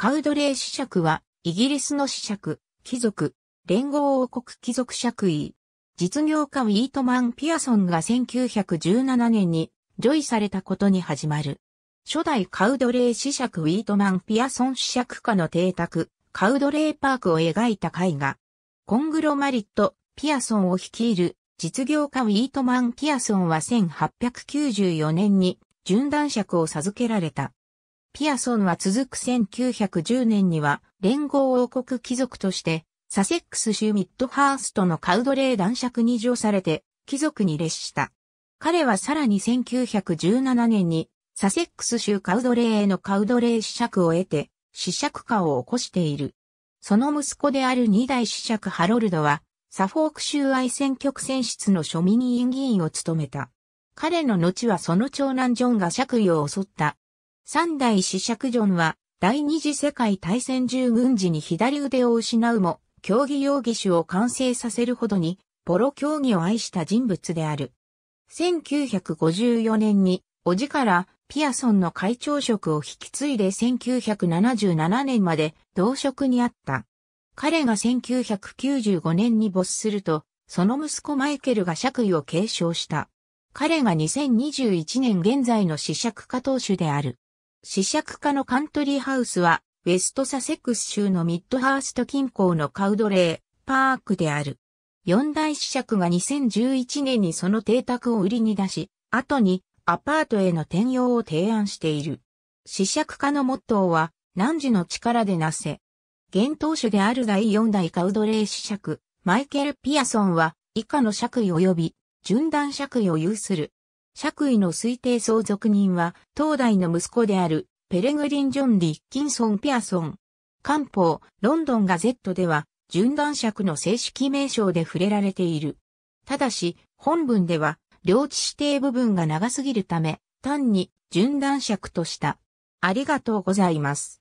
カウドレー子爵は、イギリスの子爵、貴族、連合王国貴族爵位。実業家ウィートマン・ピアソンが1917年に、除位されたことに始まる。初代カウドレー子爵ウィートマン・ピアソン子爵家の邸宅、カウドレーパークを描いた絵画。コングロマリット、ピアソンを率いる、実業家ウィートマン・ピアソンは1894年に、順男爵を授けられた。ピアソンは続く1910年には連合王国貴族としてサセックス州ミッドハーストのカウドレー男爵に乗されて貴族に列した。彼はさらに1917年にサセックス州カウドレーへのカウドレー子爵を得て子爵化を起こしている。その息子である二代子爵ハロルドはサフォーク州愛選挙区選出の庶民委員議員を務めた。彼の後はその長男ジョンが爵位を襲った三代子爵ジョンは、第二次世界大戦中軍時に左腕を失うも、競技用義手を完成させるほどに、ポロ競技を愛した人物である。1954年に、叔父からピアソンの会長職を引き継いで1977年まで同職にあった。彼が1995年に没すると、その息子マイケルが爵位を継承した。彼が2021年現在の試爵家当主である。試釈家のカントリーハウスは、ウェストサセックス州のミッドハースト近郊のカウドレー、パークである。四大試釈が2011年にその邸宅を売りに出し、後にアパートへの転用を提案している。試釈家のモットーは、汝の力でなせ。現当主である第四代カウドレー試釈、マイケル・ピアソンは、以下の釈位及び、順段釈位を有する。爵位の推定相続人は、当代の息子である、ペレグリン・ジョン・リッキンソン・ピアソン。官報、ロンドンガゼットでは、順断爵の正式名称で触れられている。ただし、本文では、領地指定部分が長すぎるため、単に、順断爵とした。ありがとうございます。